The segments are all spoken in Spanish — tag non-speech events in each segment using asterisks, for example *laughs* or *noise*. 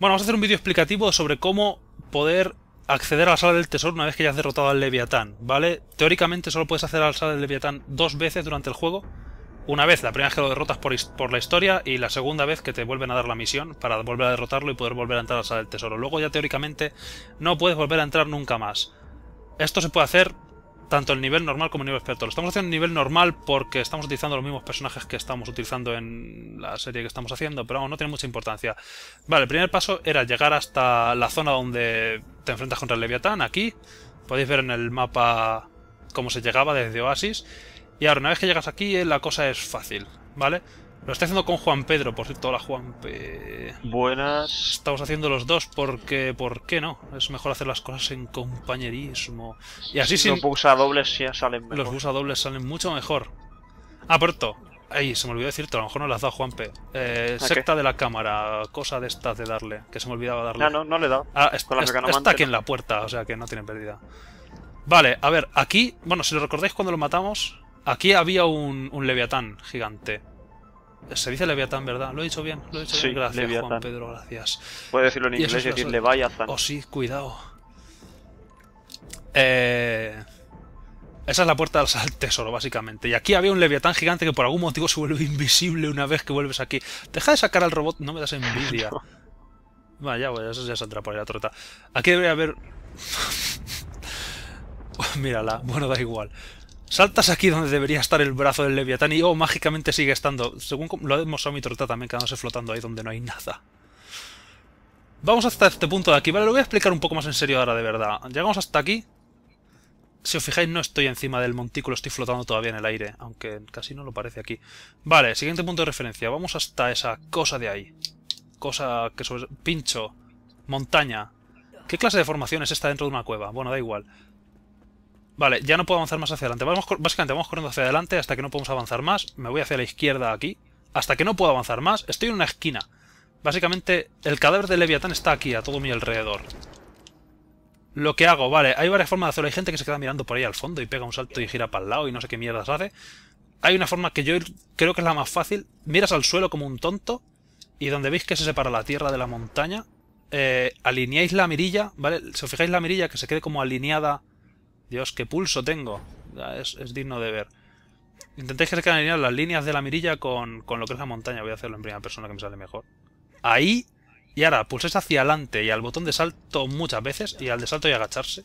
Bueno, vamos a hacer un vídeo explicativo sobre cómo poder acceder a la sala del tesoro una vez que ya has derrotado al Leviatán, ¿vale? Teóricamente solo puedes hacer a la sala del Leviatán dos veces durante el juego. Una vez, la primera vez que lo derrotas por, por la historia y la segunda vez que te vuelven a dar la misión para volver a derrotarlo y poder volver a entrar a la sala del tesoro. Luego ya teóricamente no puedes volver a entrar nunca más. Esto se puede hacer tanto el nivel normal como el nivel experto. Lo estamos haciendo en nivel normal porque estamos utilizando los mismos personajes que estamos utilizando en la serie que estamos haciendo, pero vamos, no tiene mucha importancia. Vale, el primer paso era llegar hasta la zona donde te enfrentas contra el Leviatán, aquí. Podéis ver en el mapa cómo se llegaba desde Oasis. Y ahora, una vez que llegas aquí, eh, la cosa es fácil, ¿vale? vale lo estoy haciendo con Juan Pedro, por cierto. Hola, Juan. Buenas. Estamos haciendo los dos porque... ¿Por qué no? Es mejor hacer las cosas en compañerismo. Y así sí. Los bugs a dobles ya salen mejor. Los bugs a dobles salen mucho mejor. Ah, pronto. Ay, se me olvidó decirte, a lo mejor no las da dado Juan P. Eh, secta de la cámara, cosa de estas de darle, que se me olvidaba darle. No, no, le he dado. Ah, está aquí en la puerta, o sea que no tiene pérdida. Vale, a ver, aquí, bueno, si lo recordáis cuando lo matamos, aquí había un leviatán gigante. Se dice Leviatán, ¿verdad? Lo he dicho bien, lo he dicho bien. Gracias, Juan Pedro, gracias. Puedes decirlo en inglés y, decir vaya Leviathan. Oh, sí, cuidado. Eh... Esa es la puerta al tesoro, básicamente. Y aquí había un leviatán gigante que por algún motivo se vuelve *laughs* invisible una vez que vuelves aquí. Deja de sacar al robot, no me das envidia. *laughs* Vaya, voy, pues, eso ya se por ahí la trota. Aquí debería haber... *laughs* Pues mírala, bueno, da igual saltas aquí donde debería estar el brazo del Leviatán y, oh, mágicamente sigue estando. Según lo hemos demostrado mi torta también quedándose flotando ahí donde no hay nada. Vamos hasta este punto de aquí, ¿vale? Lo voy a explicar un poco más en serio ahora, de verdad. Llegamos hasta aquí. Si os fijáis, no estoy encima del montículo, estoy flotando todavía en el aire, aunque casi no lo parece aquí. Vale, siguiente punto de referencia. Vamos hasta esa cosa de ahí. Cosa que sobre... Pincho. Montaña. ¿Qué clase de formación es esta dentro de una cueva? Bueno, da igual. Vale, ya no puedo avanzar más hacia adelante. Vamos, básicamente vamos corriendo hacia adelante hasta que no podemos avanzar más. Me voy hacia la izquierda aquí. Hasta que no puedo avanzar más. Estoy en una esquina. Básicamente, el cadáver de Leviatán está aquí, a todo mi alrededor. Lo que hago, vale, hay varias formas de hacerlo. Hay gente que se queda mirando por ahí al fondo y pega un salto y gira para el lado y no sé qué mierdas hace. Hay una forma que yo creo que es la más fácil. Miras al suelo como un tonto y donde veis que se separa la tierra de la montaña, eh, alineáis la mirilla, ¿vale? Si os fijáis la mirilla que se quede como alineada Dios, qué pulso tengo. Es, digno de ver. Intentéis que se las líneas de la mirilla con, lo que es la montaña. Voy a hacerlo en primera persona que me sale mejor. Ahí. Y ahora, pulséis hacia adelante y al botón de salto muchas veces. Y al de salto y agacharse.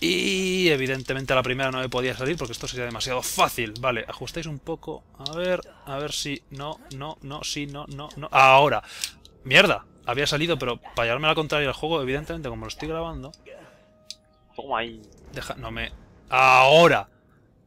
Y evidentemente a la primera no me podía salir porque esto sería demasiado fácil. Vale, ajustáis un poco. A ver, a ver si... No, no, no, sí, no, no, no. ¡Ahora! ¡Mierda! Había salido, pero para llevarme la contraria al juego, evidentemente, como lo estoy grabando ahí. no me... ¡Ahora!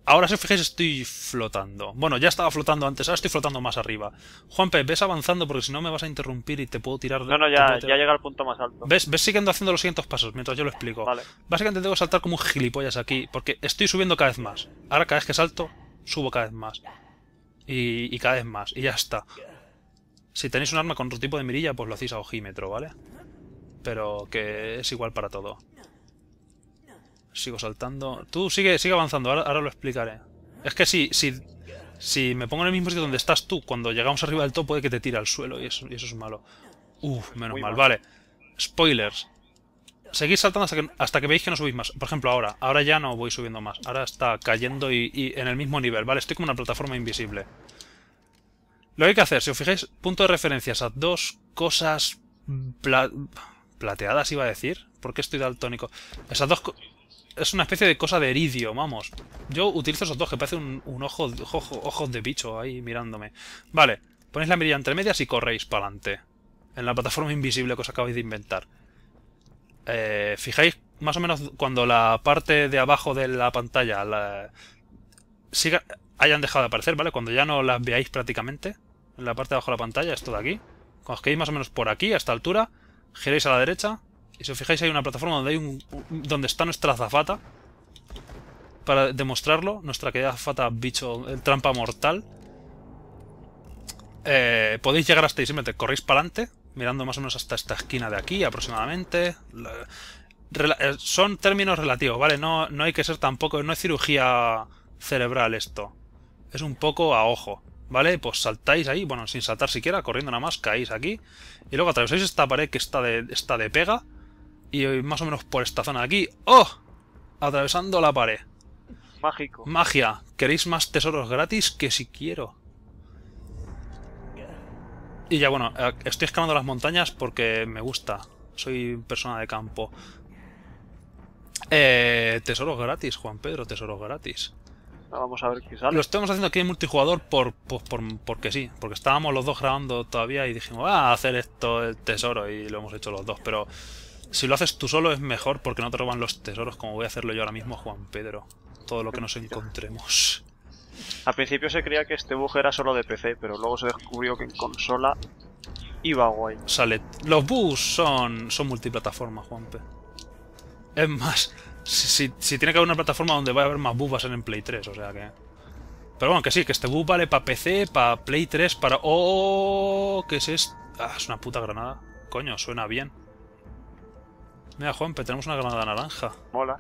Ahora, si os fijáis, estoy flotando. Bueno, ya estaba flotando antes, ahora estoy flotando más arriba. Juanpe, ves avanzando porque si no me vas a interrumpir y te puedo tirar... No, no, ya, ya llega al punto más alto. ¿Ves? ¿Ves siguiendo haciendo los siguientes pasos mientras yo lo explico? Vale. Básicamente que saltar como un gilipollas aquí porque estoy subiendo cada vez más. Ahora cada vez que salto, subo cada vez más. Y, y cada vez más. Y ya está. Si tenéis un arma con otro tipo de mirilla, pues lo hacéis a ojímetro, ¿vale? Pero que es igual para todo. Sigo saltando. Tú sigue, sigue avanzando, ahora, lo explicaré. Es que si, si, si me pongo en el mismo sitio donde estás tú, cuando llegamos arriba del top puede que te tire al suelo y eso, es malo. Uf, menos mal. Vale. Spoilers. Seguís saltando hasta que, que veis que no subís más. Por ejemplo, ahora. Ahora ya no voy subiendo más. Ahora está cayendo y, en el mismo nivel, ¿vale? Estoy como una plataforma invisible. Lo que hay que hacer, si os fijáis, punto de referencia a dos cosas plateadas, iba a decir. ¿Por qué estoy daltónico? Esas dos es una especie de cosa de eridio, vamos. Yo utilizo esos dos, que parece un, ojo, ojos de bicho ahí mirándome. Vale, ponéis la mirilla entre medias y corréis para adelante. En la plataforma invisible que os acabáis de inventar. Eh, fijáis más o menos cuando la parte de abajo de la pantalla la, hayan dejado de aparecer, ¿vale? Cuando ya no las veáis prácticamente. En la parte de abajo de la pantalla, esto de aquí. Cuando os quedéis más o menos por aquí, a esta altura, giréis a la derecha y si os fijáis hay una plataforma donde hay un, donde está nuestra azafata. Para demostrarlo, nuestra querida azafata bicho, trampa mortal. Eh, podéis llegar hasta ahí, simplemente corréis para adelante, mirando más o menos hasta esta esquina de aquí aproximadamente. Eh, son términos relativos, ¿vale? No, no hay que ser tampoco, no es cirugía cerebral esto. Es un poco a ojo. ¿vale? Pues saltáis ahí, bueno, sin saltar siquiera, corriendo nada más, caéis aquí, y luego atravesáis esta pared que está de, está de pega, y más o menos por esta zona de aquí. ¡Oh! Atravesando la pared. Mágico. Magia. ¿Queréis más tesoros gratis? Que si quiero. Y ya bueno, eh, estoy escalando las montañas porque me gusta. Soy persona de campo. Eh, tesoros gratis, Juan Pedro, tesoros gratis. Ah, vamos a ver qué sale. Lo estamos haciendo aquí en multijugador por, porque sí, porque estábamos los dos grabando todavía y dijimos, ah, hacer esto el tesoro y lo hemos hecho los dos, pero si lo haces tú solo es mejor porque no te roban los tesoros, como voy a hacerlo yo ahora mismo, Juan Pedro. Todo lo que nos encontremos. Al principio se creía que este bug era solo de PC, pero luego se descubrió que en consola iba guay. Sale. Los bugs son, son Juan P. Es más, si, tiene que haber una plataforma donde va a haber más bugs va a ser en Play 3, o sea que... Pero bueno, que sí, que este bug vale para PC, para Play 3, para... ¡Oh! ¿Qué es esto? Ah, es una puta granada. Coño, suena bien. Mira, Juanpe, tenemos una granada naranja. Mola.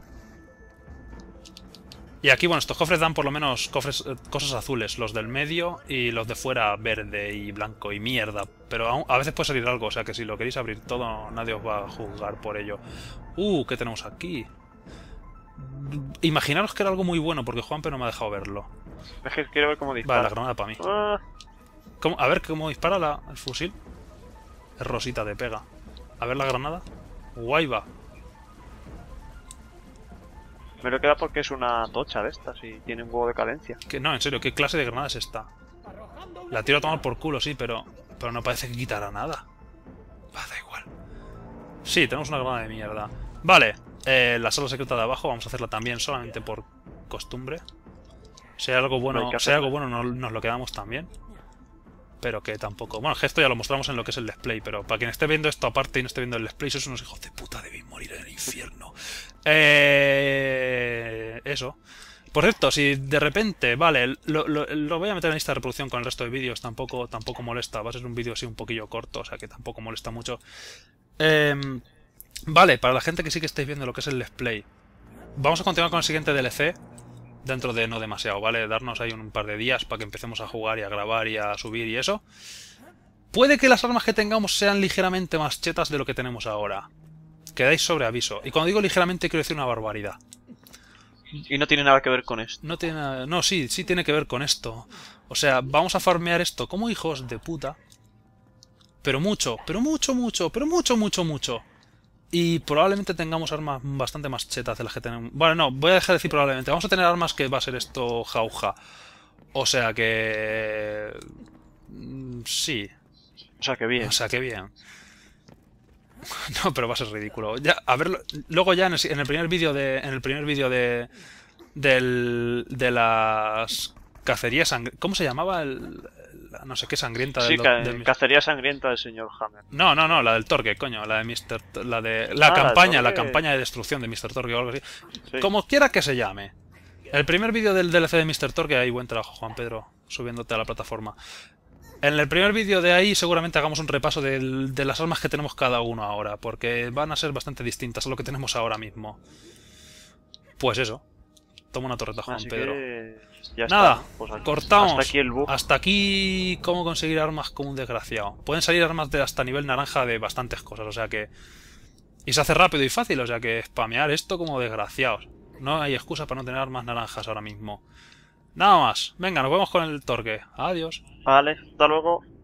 Y aquí, bueno, estos cofres dan por lo menos cofres, eh, cosas azules, los del medio y los de fuera verde y blanco y mierda. Pero a, veces puede salir algo, o sea que si lo queréis abrir todo, nadie os va a juzgar por ello. Uh, ¿qué tenemos aquí? Imaginaros que era algo muy bueno, porque Juanpe no me ha dejado verlo. quiero ver cómo dispara. Vale, la granada para mí. Ah. a ver cómo dispara el fusil. Es rosita de pega. A ver la granada. Guay va. Me lo queda porque es una tocha de estas y tiene un huevo de cadencia. Que no, en serio, ¿qué clase de granada es esta? La tiro a tomar por culo, sí, pero, pero no parece que quitará nada. Va, ah, da igual. Sí, tenemos una granada de mierda. Vale, eh, la sala secreta de abajo vamos a hacerla también solamente por costumbre. Si hay algo bueno, algo bueno nos lo quedamos también pero que tampoco... Bueno, el gesto ya lo mostramos en lo que es el display, pero para quien esté viendo esto aparte y no esté viendo el display, sus unos hijos de puta, debéis morir en el infierno. Eh... Eso. Por cierto, si de repente, vale, lo, lo, voy a meter en esta reproducción con el resto de vídeos, tampoco, tampoco molesta, va a ser un vídeo así un poquillo corto, o sea que tampoco molesta mucho. Eh... vale, para la gente que sí que estáis viendo lo que es el display, vamos a continuar con el siguiente DLC, dentro de no demasiado, ¿vale? Darnos ahí un par de días para que empecemos a jugar y a grabar y a subir y eso. Puede que las armas que tengamos sean ligeramente más chetas de lo que tenemos ahora. Quedáis sobre aviso. Y cuando digo ligeramente quiero decir una barbaridad. Y no tiene nada que ver con esto. No tiene nada... No, sí, sí tiene que ver con esto. O sea, vamos a farmear esto como hijos de puta. Pero mucho, pero mucho, mucho, pero mucho, mucho, mucho. Y probablemente tengamos armas bastante más chetas de las que tenemos. Bueno, no, voy a dejar de decir probablemente. Vamos a tener armas que va a ser esto jauja. O sea que... Mm, sí. O sea que bien. O sea que bien. *laughs* No, pero va a ser ridículo. Ya, a verlo luego ya en el, primer vídeo de... En el primer vídeo de... Del, de las cacerías sangre... ¿Cómo se llamaba el, no sé qué sangrienta sí, cacería sangrienta del señor Hammer. No, no, no, la del Torque, coño, la de Mr. la de la ah, campaña, la, campaña de destrucción de Mr. Torque o algo así. Como quiera que se llame. El primer vídeo del DLC de Mr. Torque, ahí buen trabajo Juan Pedro, subiéndote a la plataforma. En el primer vídeo de ahí seguramente hagamos un repaso de, las armas que tenemos cada uno ahora, porque van a ser bastante distintas a lo que tenemos ahora mismo. Pues eso. Toma una torreta, Juan Pedro. Nada, pues cortamos. Hasta aquí, cómo conseguir armas como un desgraciado. Pueden salir armas de hasta nivel naranja de bastantes cosas, o sea que... Y se hace rápido y fácil, o sea que spamear esto como desgraciados. No hay excusa para no tener armas naranjas ahora mismo. Nada más. Venga, nos vemos con el torque. Adiós. Vale, hasta luego.